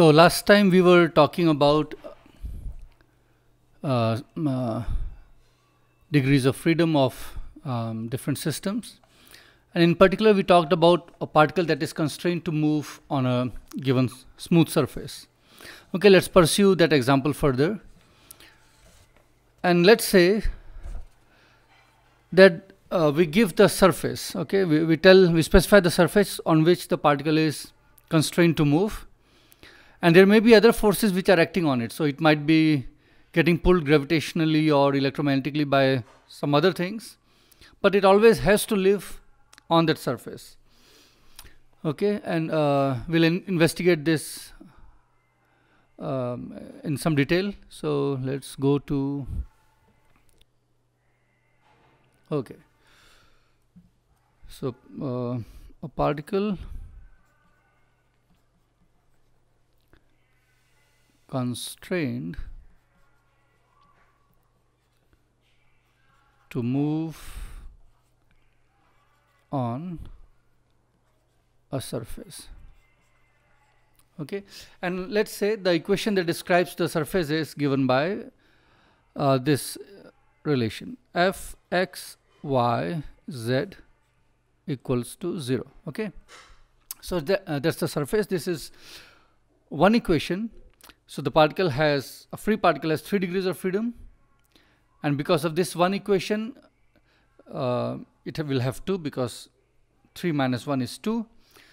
So last time we were talking about uh, uh, degrees of freedom of um, different systems. And in particular, we talked about a particle that is constrained to move on a given smooth surface. Okay, let's pursue that example further. And let's say that uh, we give the surface, okay, we, we tell, we specify the surface on which the particle is constrained to move and there may be other forces which are acting on it. So it might be getting pulled gravitationally or electromagnetically by some other things. But it always has to live on that surface. Okay, and uh, we'll in investigate this um, in some detail. So let's go to. Okay. So uh, a particle constrained to move on a surface okay and let's say the equation that describes the surface is given by uh, this relation f x y z equals to 0 okay so uh, that's the surface this is one equation so the particle has, a free particle has 3 degrees of freedom and because of this one equation uh, it will have 2 because 3 minus 1 is 2.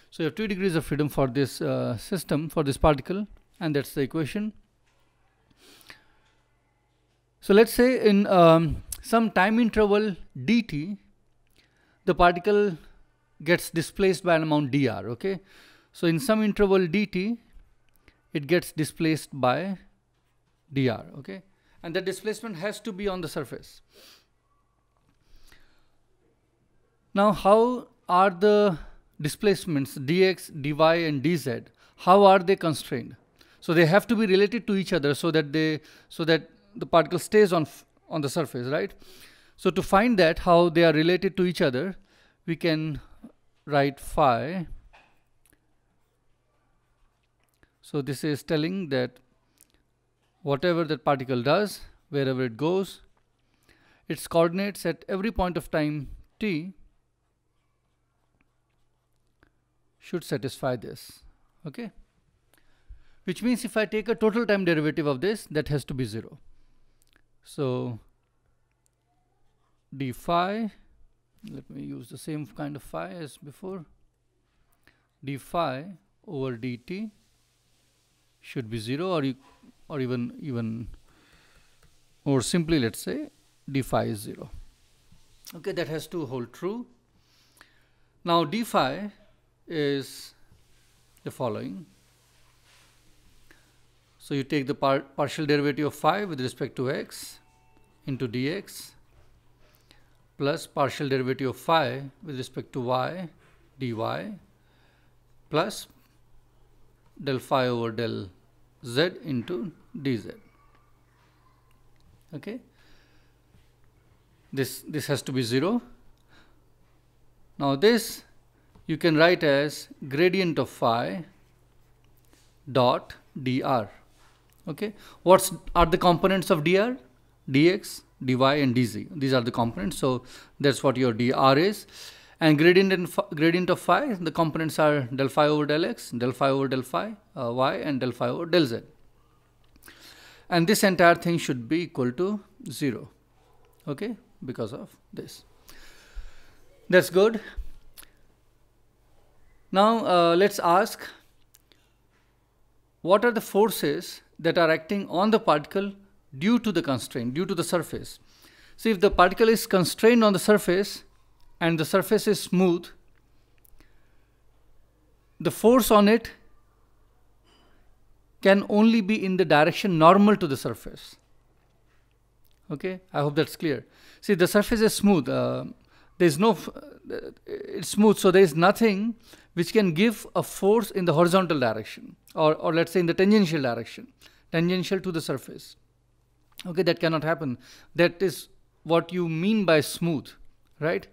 So you have 2 degrees of freedom for this uh, system, for this particle and that's the equation. So let's say in um, some time interval dt, the particle gets displaced by an amount dr, okay? So in some interval dt, it gets displaced by dr okay and the displacement has to be on the surface now how are the displacements dx dy and dz how are they constrained so they have to be related to each other so that they so that the particle stays on on the surface right so to find that how they are related to each other we can write phi So this is telling that whatever that particle does, wherever it goes, its coordinates at every point of time t should satisfy this. Okay? Which means if I take a total time derivative of this, that has to be 0. So d phi, let me use the same kind of phi as before, d phi over dt should be 0 or you, or even even or simply let's say d phi is 0 okay that has to hold true now d phi is the following so you take the par partial derivative of phi with respect to x into dx plus partial derivative of phi with respect to y dy plus del phi over del z into dz. Okay. This this has to be zero. Now this you can write as gradient of phi dot dr. Okay. What's are the components of dr? dx, dy, and dz. These are the components. So that's what your dr is. And gradient and gradient of phi, the components are del phi over del x, del phi over del phi uh, y, and del phi over del z. And this entire thing should be equal to 0, okay, because of this. That's good. Now uh, let's ask, what are the forces that are acting on the particle due to the constraint, due to the surface? So if the particle is constrained on the surface, and the surface is smooth, the force on it can only be in the direction normal to the surface. Okay, I hope that's clear. See, the surface is smooth. Uh, there's no, uh, it's smooth, so there is nothing which can give a force in the horizontal direction or, or let's say in the tangential direction, tangential to the surface. Okay, that cannot happen. That is what you mean by smooth, right?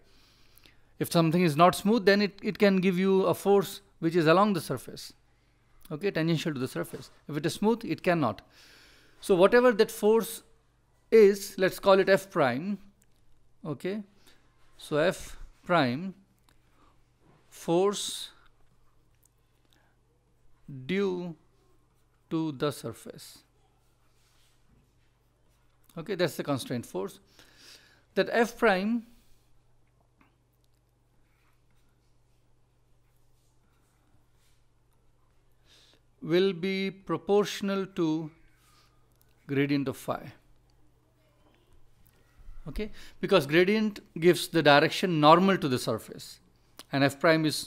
If something is not smooth, then it, it can give you a force which is along the surface, okay, tangential to the surface. If it is smooth, it cannot. So whatever that force is, let's call it F prime, okay. So F prime force due to the surface. Okay, that's the constraint force. That F prime will be proportional to gradient of phi okay because gradient gives the direction normal to the surface and f prime is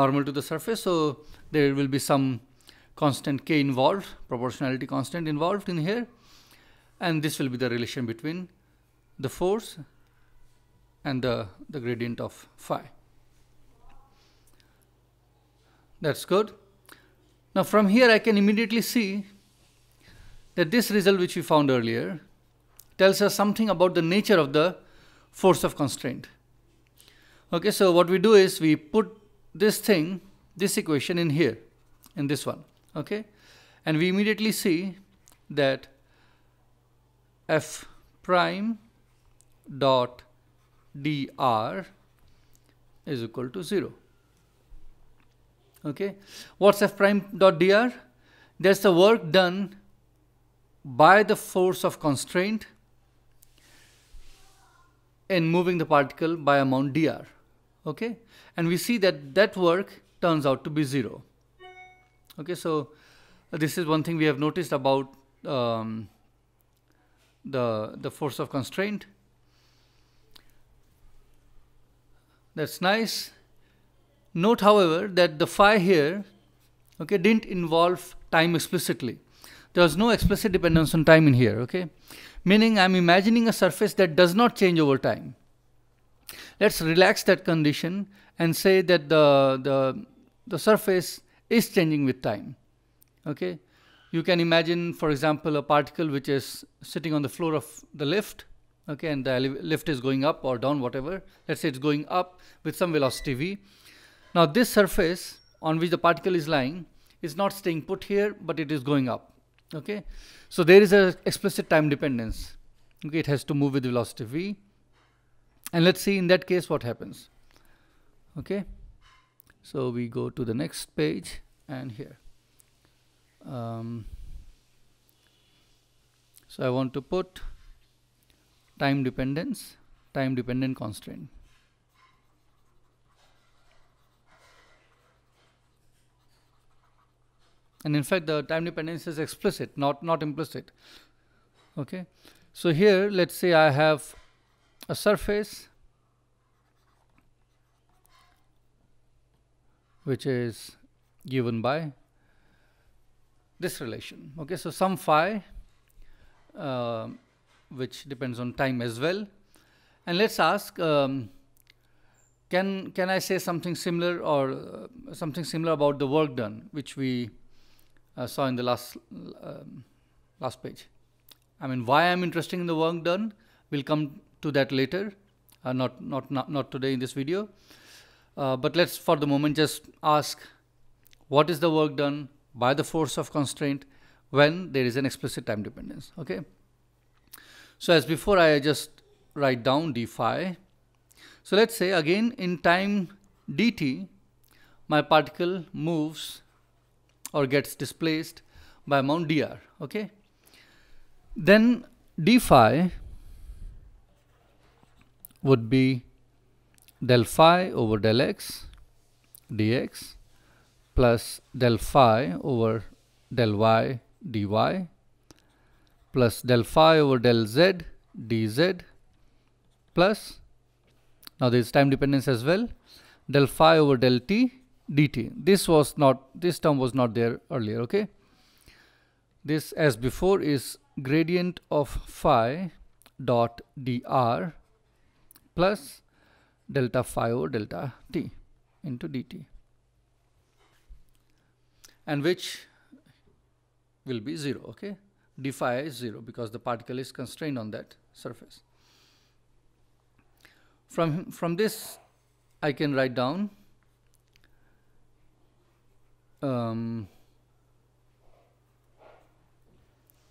normal to the surface so there will be some constant k involved proportionality constant involved in here and this will be the relation between the force and the, the gradient of phi that's good now from here I can immediately see that this result which we found earlier tells us something about the nature of the force of constraint. Okay, so what we do is we put this thing, this equation in here, in this one, okay? And we immediately see that f prime dot dr is equal to 0 okay what's f prime dot dr that's the work done by the force of constraint in moving the particle by amount dr okay and we see that that work turns out to be zero okay so this is one thing we have noticed about um, the the force of constraint that's nice Note, however, that the phi here okay, didn't involve time explicitly. There was no explicit dependence on time in here, okay? Meaning I'm imagining a surface that does not change over time. Let's relax that condition and say that the, the, the surface is changing with time, okay? You can imagine, for example, a particle which is sitting on the floor of the lift, okay, and the lift is going up or down, whatever. Let's say it's going up with some velocity v now this surface on which the particle is lying is not staying put here, but it is going up. Okay, so there is an explicit time dependence. Okay, it has to move with velocity v. And let's see in that case what happens. Okay, so we go to the next page and here. Um, so I want to put time dependence, time dependent constraint. And in fact, the time dependence is explicit, not, not implicit. Okay. So here, let's say I have a surface which is given by this relation. Okay, so some phi uh, which depends on time as well. And let's ask, um, can, can I say something similar or uh, something similar about the work done, which we uh, saw in the last um, last page. I mean, why I'm interested in the work done. We'll come to that later, uh, not, not not not today in this video. Uh, but let's for the moment just ask, what is the work done by the force of constraint when there is an explicit time dependence? Okay. So as before, I just write down d phi. So let's say again in time dt, my particle moves or gets displaced by amount dr. Okay. Then d phi would be del phi over del x dx plus del phi over del y dy plus del phi over del z dz plus now there is time dependence as well del phi over del t dt. This was not, this term was not there earlier, okay? This, as before, is gradient of phi dot dr plus delta phi over delta t into dt and which will be 0 okay d phi is 0 because the particle is constrained on that surface from from this I can write down um,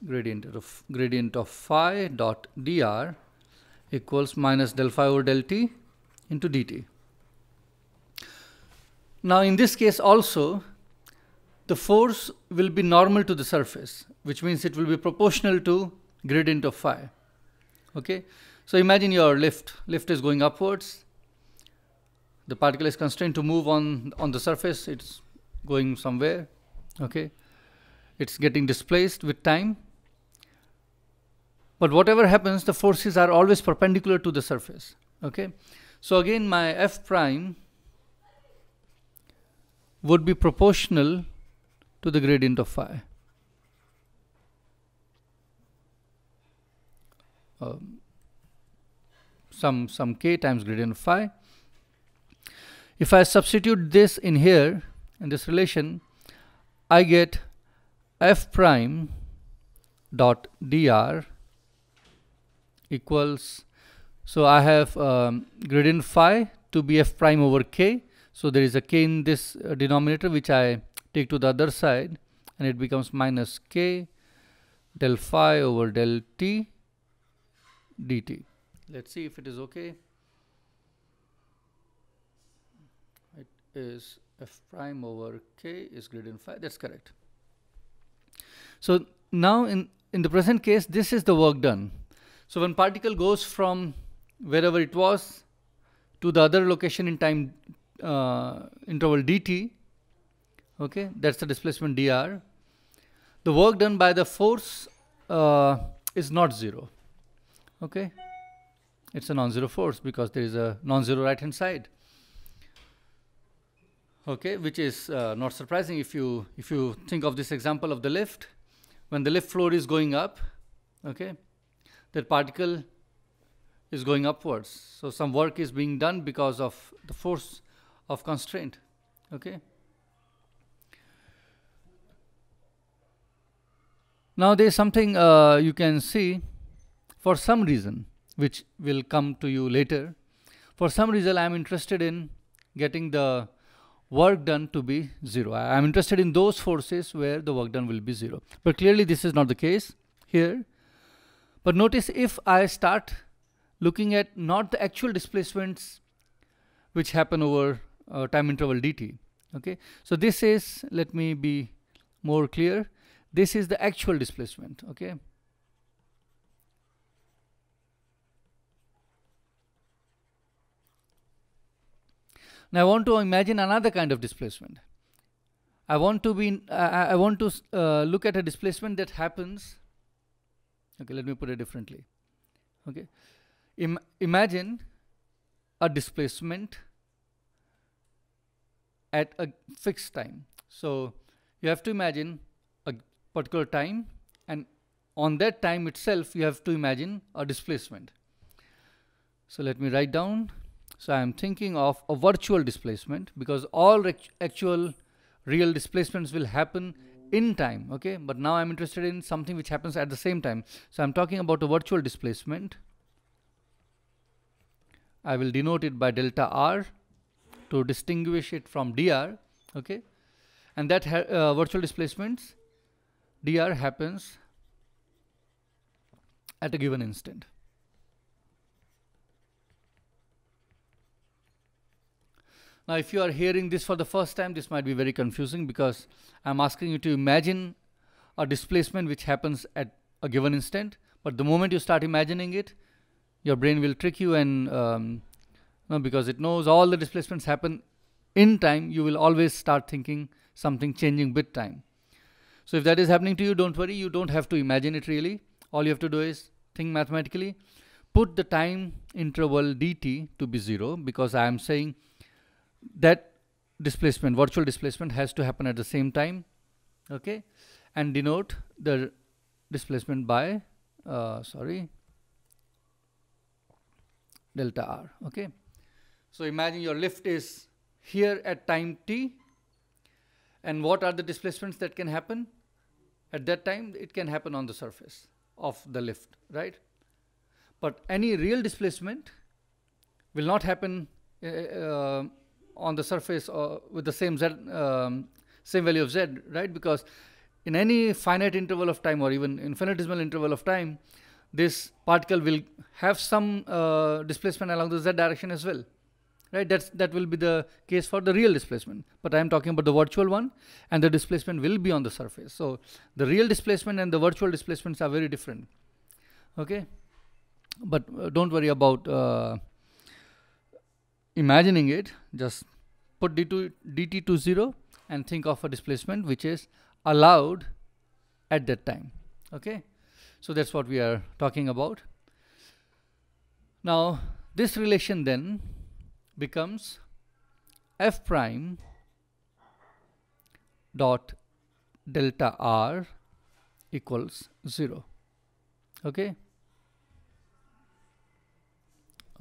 gradient of gradient of phi dot dr equals minus del phi over del t into dt. Now in this case also the force will be normal to the surface which means it will be proportional to gradient of phi. Okay, so imagine your lift. Lift is going upwards. The particle is constrained to move on on the surface. It's going somewhere okay it's getting displaced with time but whatever happens the forces are always perpendicular to the surface okay so again my f prime would be proportional to the gradient of phi um, some some k times gradient of phi if I substitute this in here in this relation I get f prime dot dr equals so I have um, gradient phi to be f prime over k so there is a k in this uh, denominator which I take to the other side and it becomes minus k del phi over del t dt let's see if it is okay it is f prime over k is greater than 5 that's correct so now in in the present case this is the work done so when particle goes from wherever it was to the other location in time uh, interval dt okay that's the displacement dr the work done by the force uh, is not zero okay it's a non-zero force because there is a non-zero right hand side okay, which is uh, not surprising if you, if you think of this example of the lift. When the lift floor is going up, okay, that particle is going upwards. So some work is being done because of the force of constraint, okay. Now there is something uh, you can see for some reason, which will come to you later. For some reason, I am interested in getting the work done to be zero. I am interested in those forces where the work done will be zero. But clearly this is not the case here. But notice if I start looking at not the actual displacements which happen over uh, time interval dt. Okay, so this is, let me be more clear, this is the actual displacement. Okay, Now I want to imagine another kind of displacement. I want to be I, I want to uh, look at a displacement that happens. Okay, let me put it differently. Okay, Im imagine a displacement at a fixed time. So you have to imagine a particular time, and on that time itself, you have to imagine a displacement. So let me write down so I am thinking of a virtual displacement because all actual real displacements will happen in time. Okay, but now I'm interested in something which happens at the same time. So I'm talking about a virtual displacement. I will denote it by delta r to distinguish it from dr. Okay, and that uh, virtual displacements dr happens at a given instant. Now, if you are hearing this for the first time, this might be very confusing because I'm asking you to imagine a displacement which happens at a given instant. But the moment you start imagining it, your brain will trick you and um, no, because it knows all the displacements happen in time, you will always start thinking something changing with time. So if that is happening to you, don't worry. You don't have to imagine it really. All you have to do is think mathematically. Put the time interval dt to be 0 because I am saying that displacement, virtual displacement has to happen at the same time, okay, and denote the displacement by, uh, sorry, delta r, okay. So imagine your lift is here at time t, and what are the displacements that can happen? At that time, it can happen on the surface of the lift, right? But any real displacement will not happen uh, uh on the surface or uh, with the same z um, same value of z right because in any finite interval of time or even infinitesimal interval of time this particle will have some uh, displacement along the z direction as well right that's that will be the case for the real displacement but i am talking about the virtual one and the displacement will be on the surface so the real displacement and the virtual displacements are very different okay but uh, don't worry about uh, imagining it, just put D2, dt to 0 and think of a displacement which is allowed at that time. Okay, so that's what we are talking about. Now, this relation then becomes f prime dot delta r equals 0. Okay,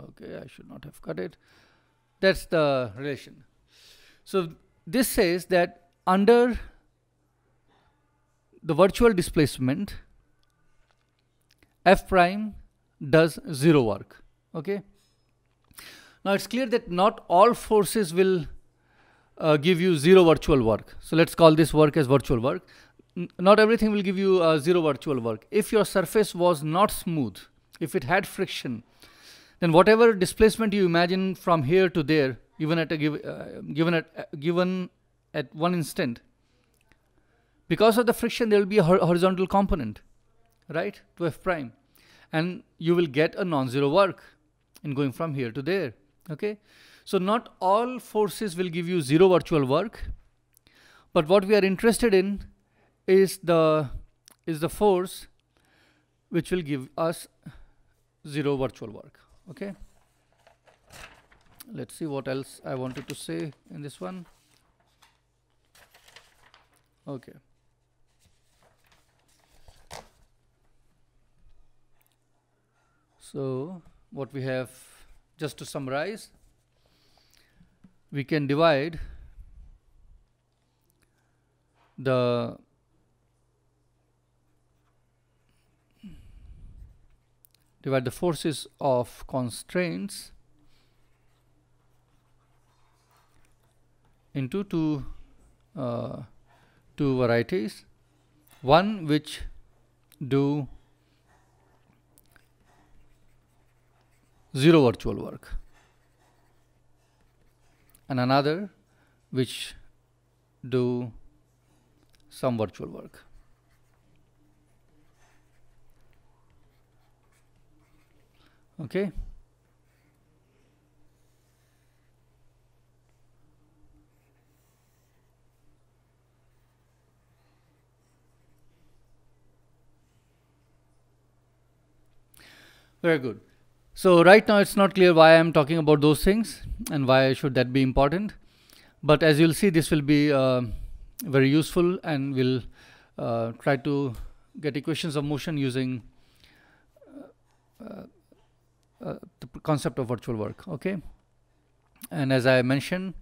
okay, I should not have cut it. That's the relation. So this says that under the virtual displacement, f prime does zero work. Okay. Now it's clear that not all forces will uh, give you zero virtual work. So let's call this work as virtual work. N not everything will give you uh, zero virtual work. If your surface was not smooth, if it had friction, then whatever displacement you imagine from here to there, even at a give, uh, given at uh, given at one instant, because of the friction there will be a horizontal component, right, to f prime, and you will get a non-zero work in going from here to there. Okay, so not all forces will give you zero virtual work, but what we are interested in is the is the force which will give us zero virtual work okay let's see what else I wanted to say in this one okay so what we have just to summarize we can divide the divide the forces of constraints into two uh, two varieties one which do zero virtual work and another which do some virtual work okay Very good. So right now it's not clear why I'm talking about those things and why should that be important. But as you'll see, this will be uh, very useful and we'll uh, try to get equations of motion using uh, uh the concept of virtual work okay and as I mentioned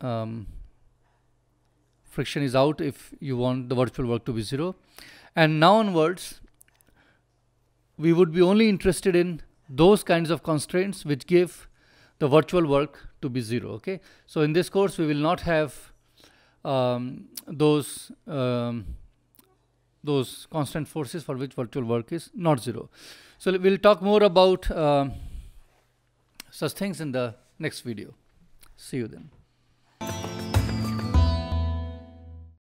um, friction is out if you want the virtual work to be zero and now onwards we would be only interested in those kinds of constraints which give the virtual work to be zero okay so in this course we will not have um, those um, those constant forces for which virtual work is not zero. So we'll talk more about uh, such things in the next video. See you then.